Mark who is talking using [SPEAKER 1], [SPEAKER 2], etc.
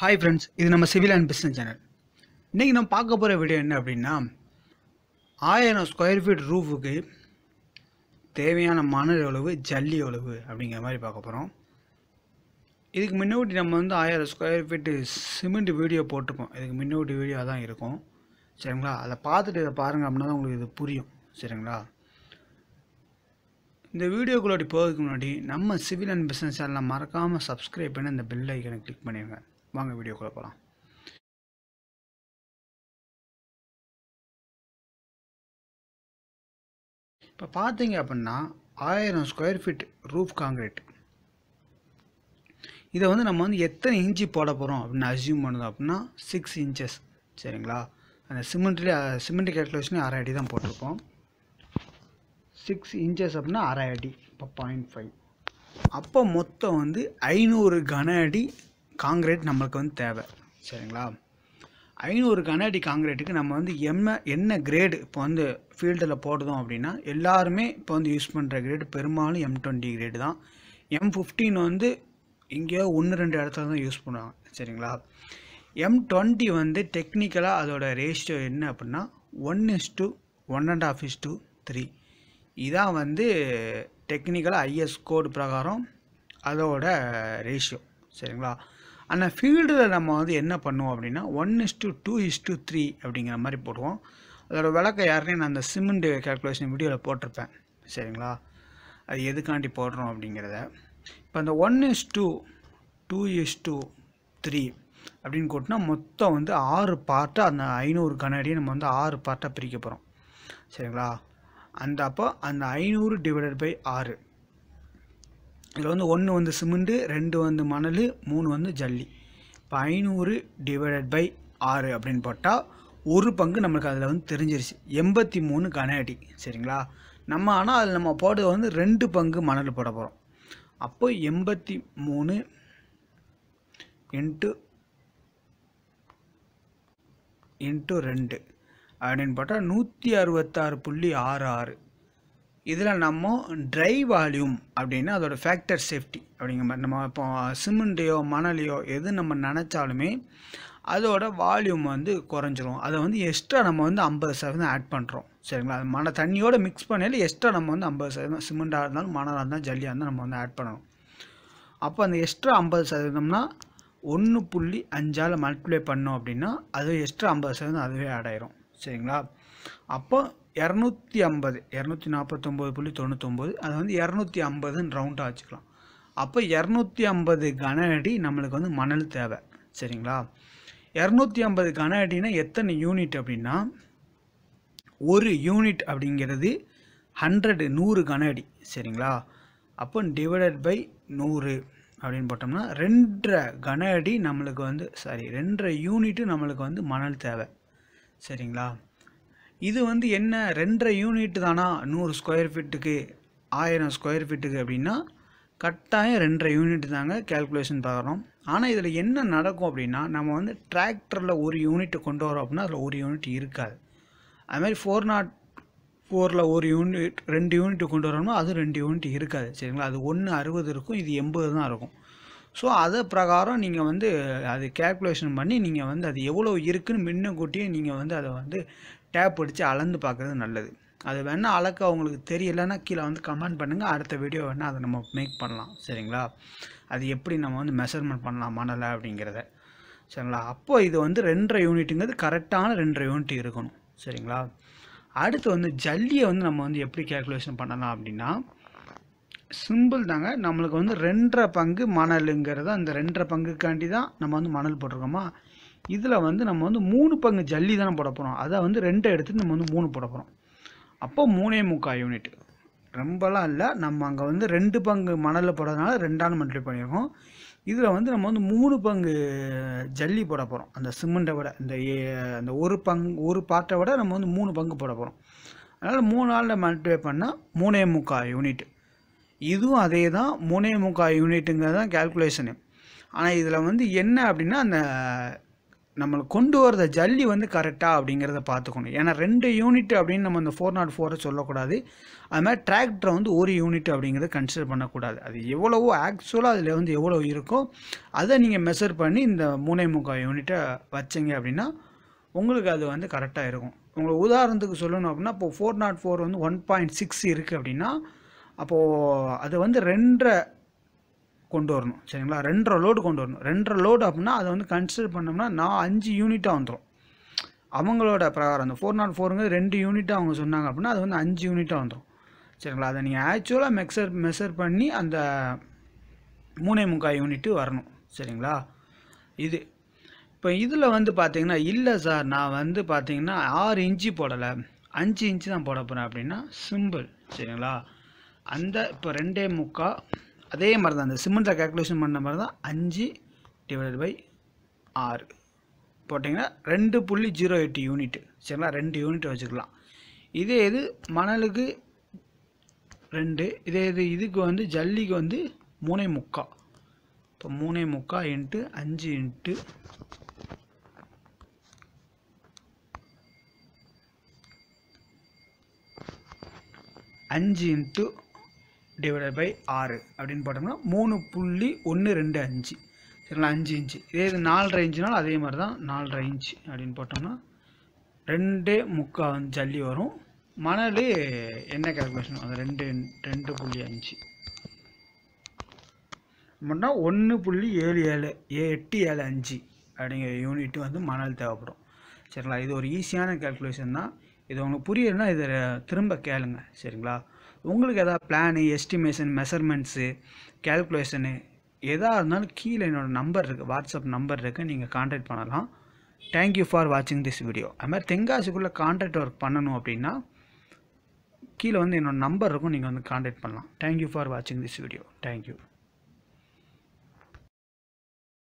[SPEAKER 1] hi friends இது நம்ம civil and business channel இன்றைக்கி நம்ம பார்க்க போகிற வீடியோ என்ன அப்படின்னா ஆயிரம் ஸ்கொயர் ஃபீட் ரூஃபுக்கு தேவையான மணல் எவ்வளவு ஜல்லி எவ்வளவு அப்படிங்கிற மாதிரி பார்க்க போகிறோம் இதுக்கு முன்னாடி நம்ம வந்து ஆயிரம் ஸ்கொயர் ஃபீட்டு சிமெண்ட் வீடியோ போட்டிருக்கோம் இதுக்கு முன்னாடி வீடியோ தான் இருக்கும் சரிங்களா அதை பார்த்துட்டு இதை பாருங்கள் அப்படின்னா தான் உங்களுக்கு இது புரியும் சரிங்களா இந்த வீடியோக்குள்ளாடி போகிறதுக்கு முன்னாடி நம்ம சிவில் அண்ட் பிஸ்னஸ் சேனலை மறக்காமல் சப்ஸ்கிரைப் பண்ணி அந்த பெல் ஐக்கனை கிளிக் பண்ணிடுங்க வாங்க வீடியோக்குள்ளே போகலாம் இப்போ பார்த்தீங்க அப்படின்னா ஆயிரம் ஸ்கொயர் ஃபீட் ரூஃப் காங்கிரீட் இதை வந்து நம்ம வந்து எத்தனை இன்ச்சு போட போகிறோம் அப்படின்னு அசியூம் பண்ணுது அப்படின்னா சிக்ஸ் இன்ச்சஸ் சரிங்களா அந்த சிமெண்ட்லேயே சிமெண்ட் கேல்குலேஷனே அரை அடி தான் போட்டிருப்போம் சிக்ஸ் இன்ச்சஸ் அப்படின்னா அரை அடி இப்போ பாயிண்ட் ஃபைவ் அப்போ மொத்தம் வந்து ஐநூறு கன அடி காங்கிரீட் நம்மளுக்கு வந்து தேவை சரிங்களா ஐநூறு அடி காங்கிரீட்டுக்கு நம்ம வந்து என்ன என்ன கிரேடு இப்போ வந்து ஃபீல்டில் போடுறோம் அப்படின்னா எல்லாருமே இப்போ வந்து யூஸ் பண்ணுற கிரேடு பெரும்பாலும் எம் டுவெண்ட்டி கிரேடு தான் எம் ஃபிஃப்டீன் வந்து இங்கேயோ ஒன்று ரெண்டு இடத்துல தான் யூஸ் பண்ணுவாங்க சரிங்களா எம் டுவெண்ட்டி வந்து டெக்னிக்கலாக அதோட ரேஷியோ என்ன அப்படின்னா one is to one and half is to three இதான் வந்து டெக்னிக்கலாக ஐஎஸ் கோடு பிரகாரம் அதோட ரேஷியோ சரிங்களா ஆனால் ஃபீல்டில் நம்ம வந்து என்ன பண்ணுவோம் அப்படின்னா one to two is to three அப்படிங்கிற மாதிரி போடுவோம் அதோடய விளக்க யாருனே நான் அந்த சிமெண்ட் கேல்குலேஷன் வீடியோவில் போட்டிருப்பேன் சரிங்களா அது எதுக்காண்டி போடுறோம் அப்படிங்கிறத இப்போ அந்த one is to two is to three அப்படின்னு கூட்டினா மொத்தம் வந்து ஆறு பார்ட்டாக அந்த ஐநூறு கண்ணாடியை நம்ம வந்து ஆறு பார்ட்டாக பிரிக்க போகிறோம் சரிங்களா அந்த அப்போ அந்த ஐநூறு டிவைடட் பை ஆறு இதில் வந்து ஒன்று வந்து சிமெண்டு ரெண்டு வந்து மணல் மூணு வந்து ஜல்லி இப்போ ஐநூறு டிவைடட் பை ஆறு அப்படின்னு போட்டால் ஒரு பங்கு நம்மளுக்கு அதில் வந்து தெரிஞ்சிருச்சு எண்பத்தி மூணு கன அடி சரிங்களா நம்ம ஆனால் அதில் நம்ம போடுறது வந்து ரெண்டு பங்கு மணல் போட போகிறோம் அப்போ எண்பத்தி மூணு இன்ட்டு இன்ட்டு ரெண்டு அப்படின்னு பார்த்தா நூற்றி அறுபத்தாறு புள்ளி ஆறு ஆறு இதில் நம்ம ட்ரை வால்யூம் அப்படின்னா அதோட ஃபேக்டர் சேஃப்டி அப்படிங்கிற மாதிரி நம்ம இப்போ சிமெண்ட்டையோ மணலையோ எது நம்ம நினச்சாலுமே அதோட வால்யூம் வந்து குறைஞ்சிரும் அதை வந்து எக்ஸ்ட்ரா நம்ம வந்து ஐம்பது சதவீதம் ஆட் பண்ணுறோம் சரிங்களா அது மண தண்ணியோடு மிக்ஸ் பண்ணையில் எக்ஸ்ட்ரா நம்ம வந்து ஐம்பது சதவீதம் சிமெண்ட்டாக இருந்தாலும் மணலாக இருந்தாலும் ஜல்லியாக இருந்தால் நம்ம வந்து ஆட் பண்ணணும் அப்போ அந்த எக்ஸ்ட்ரா ஐம்பது சதவீதம்னா ஒன்று புள்ளி அஞ்சால் மல்டிப்ளை பண்ணோம் அப்படின்னா அது எக்ஸ்ட்ரா ஐம்பது சதவீதம் அதுவே ஆட் ஆயிரும் சரிங்களா அப்போ இரநூத்தி ஐம்பது இரநூத்தி நாற்பத்தொம்போது புள்ளி தொண்ணூத்தொம்பது அது வந்து இரநூத்தி ஐம்பதுன்னு ரவுண்டாக வச்சுக்கலாம் அப்போ இரநூத்தி ஐம்பது கன அடி நம்மளுக்கு வந்து மணல் தேவை சரிங்களா இரநூத்தி ஐம்பது கன அடினா எத்தனை யூனிட் அப்படின்னா ஒரு யூனிட் அப்படிங்கிறது ஹண்ட்ரடு நூறு கன அடி சரிங்களா அப்போ டிவைடட் பை நூறு அப்படின்னு போட்டோம்னா ரெண்டரை கன அடி நம்மளுக்கு வந்து சாரி ரெண்டரை யூனிட்டு நம்மளுக்கு வந்து மணல் தேவை சரிங்களா இது வந்து என்ன ரெண்டரை யூனிட் தானா நூறு ஸ்கொயர் ஃபீட்டுக்கு ஆயிரம் ஸ்கொயர் ஃபீட்டுக்கு அப்படின்னா கட்டாயம் ரெண்டரை யூனிட் தாங்க கேல்குலேஷன் பார்க்குறோம் ஆனால் இதில் என்ன நடக்கும் அப்படின்னா நம்ம வந்து டிராக்டரில் ஒரு யூனிட் கொண்டு வரோம் அப்படின்னா அதில் ஒரு யூனிட் இருக்காது அதுமாதிரி ஃபோர் நாட் ஃபோரில் ஒரு யூனிட் ரெண்டு யூனிட் கொண்டு வரோம்னா அது ரெண்டு யூனிட் இருக்காது சரிங்களா அது ஒன்று அறுபது இருக்கும் இது எண்பது தான் இருக்கும் ஸோ அதை பிரகாரம் நீங்கள் வந்து அது கேல்குலேஷன் பண்ணி நீங்கள் வந்து அது எவ்வளோ இருக்குதுன்னு முன்ன கூட்டியே நீங்கள் வந்து அதை வந்து டேப் அடித்து அளந்து பார்க்குறது நல்லது அது வேணால் அளக்க அவங்களுக்கு தெரியலைன்னா கீழே வந்து கமெண்ட் பண்ணுங்கள் அடுத்த வீடியோ வேணால் அதை நம்ம மேக் பண்ணலாம் சரிங்களா அது எப்படி நம்ம வந்து மெஷர்மெண்ட் பண்ணலாம் மணலை அப்படிங்கிறத சரிங்களா அப்போது இது வந்து ரெண்டரை யூனிட்டுங்கிறது கரெக்டான ரெண்டரை யூனிட் இருக்கணும் சரிங்களா அடுத்து வந்து ஜல்லியை வந்து நம்ம வந்து எப்படி கேல்குலேஷன் பண்ணலாம் அப்படின்னா சிம்பிள் தாங்க நம்மளுக்கு வந்து ரெண்டரை பங்கு மணலுங்கிறது அந்த ரெண்டரை பங்குக்காண்டி தான் நம்ம வந்து மணல் போட்டிருக்கோமா இதில் வந்து நம்ம வந்து மூணு பங்கு ஜல்லி தானே போட போகிறோம் அதை வந்து ரெண்டை எடுத்து நம்ம வந்து மூணு போட போகிறோம் அப்போ மூணே முக்கால் யூனிட் ரொம்பலாம் இல்லை நம்ம அங்கே வந்து ரெண்டு பங்கு மணலில் போடுறதுனால ரெண்டான மல்டிப்ளை பண்ணியிருக்கோம் இதில் வந்து நம்ம வந்து மூணு பங்கு ஜல்லி போட போகிறோம் அந்த சிமெண்ட்டை விட இந்த அந்த ஒரு பங்கு ஒரு பாட்டை விட நம்ம வந்து மூணு பங்கு போட போகிறோம் அதனால் மூணு நாளில் மல்டிப்ளை பண்ணால் மூணே முக்கால் யூனிட் இதுவும் அதே தான் மூணே முக்கால் யூனிட்டுங்கிறது தான் கேல்குலேஷனு ஆனால் இதில் வந்து என்ன அப்படின்னா அந்த நம்மளை கொண்டு வரத ஜல்லி வந்து கரெக்டாக அப்படிங்கிறத பார்த்துக்கணும் ஏன்னா ரெண்டு யூனிட் அப்படின்னு நம்ம இந்த ஃபோர் நாட் ஃபோரை சொல்லக்கூடாது அது மாதிரி டிராக்டரை வந்து ஒரு யூனிட் அப்படிங்கிறத கன்சிடர் பண்ணக்கூடாது அது எவ்வளவோ ஆக்சுவலாக அதில் வந்து எவ்வளோ இருக்கோ அதை நீங்கள் மெஷர் பண்ணி இந்த மூணே முக்கால் யூனிட்டை வச்சிங்க அப்படின்னா உங்களுக்கு அது வந்து கரெக்டாக இருக்கும் உங்களுக்கு உதாரணத்துக்கு சொல்லணும் அப்படின்னா இப்போது ஃபோர் நாட் ஃபோர் வந்து ஒன் பாயிண்ட் சிக்ஸ் இருக்குது அப்படின்னா அப்போது அது வந்து ரெண்டரை கொண்டு வரணும் சரிங்களா ரெண்டரை லோடு கொண்டு வரணும் ரெண்டரை லோடு அப்படின்னா அதை வந்து கன்சிடர் பண்ணோம்னா நான் அஞ்சு யூனிட்டாக வந்துடும் அவங்களோட பிரகாரம் அந்த ஃபோர் நாட் ஃபோருங்க ரெண்டு யூனிட்டாக அவங்க சொன்னாங்க அப்படின்னா அது வந்து அஞ்சு யூனிட்டாக வந்துடும் சரிங்களா அதை நீங்கள் ஆக்சுவலாக மெக்சர் மெஷர் பண்ணி அந்த மூணே முக்கால் யூனிட்டு வரணும் சரிங்களா இது இப்போ இதில் வந்து பார்த்தீங்கன்னா இல்லை சார் நான் வந்து பார்த்தீங்கன்னா ஆறு இன்ச்சு போடலை அஞ்சு இன்ச்சு தான் போட போகிறேன் அப்படின்னா சிம்பிள் சரிங்களா அந்த இப்போ ரெண்டே முக்கால் அதே மாதிரி தான் அந்த சிமெண்ட்டை கேல்குலேஷன் பண்ண மாதிரி தான் அஞ்சு டிவைடட் பை ஆறு போட்டிங்கன்னா ரெண்டு புள்ளி ஜீரோ எட்டு யூனிட் சரிங்களா ரெண்டு யூனிட் வச்சுக்கலாம் இதே இது மணலுக்கு ரெண்டு இதே இது இதுக்கு வந்து ஜல்லிக்கு வந்து மூணே முக்கா இப்போ மூணே முக்கா இன்ட்டு அஞ்சு இன்ட்டு அஞ்சு இன்ட்டு டிவைடட் பை ஆறு அப்படின்னு போட்டோம்னா மூணு புள்ளி ஒன்று ரெண்டு அஞ்சு சரிங்களா அஞ்சு இன்ச்சு இதே இது நாலரை இன்ச்சுனாலும் அதே மாதிரி தான் நாலரை இன்ச்சு அப்படின்னு போட்டோம்னா ரெண்டு முக்கால் ஜல்லி வரும் மணல் என்ன கேல்குலேஷன் அது ரெண்டு ரெண்டு புள்ளி அஞ்சு மட்டும்னா ஒன்று புள்ளி ஏழு ஏழு ஏ எட்டு ஏழு அஞ்சு அப்படிங்கிற யூனிட்டு வந்து மணல் தேவைப்படும் சரிங்களா இது ஒரு ஈஸியான கேல்குலேஷன் தான் இது உங்களுக்கு புரியலைன்னா இதை திரும்ப கேளுங்க சரிங்களா உங்களுக்கு எதாவது பிளானு எஸ்டிமேஷன் மெஷர்மெண்ட்ஸு கேல்குலேஷனு எதாக இருந்தாலும் கீழே என்னோடய நம்பர் இருக்குது வாட்ஸ்அப் நம்பர் இருக்குது நீங்கள் காண்டாக்ட் பண்ணலாம் தேங்க்யூ ஃபார் வாட்சிங் திஸ் வீடியோ அது மாதிரி தென்காசிக்குள்ளே கான்ட்ராக்ட் ஒர்க் பண்ணணும் அப்படின்னா கீழே வந்து என்னோடய நம்பர் இருக்கும் நீங்கள் வந்து காண்டாக்ட் பண்ணலாம் தேங்க்யூ ஃபார் வாட்சிங் திஸ் வீடியோ தேங்க்யூ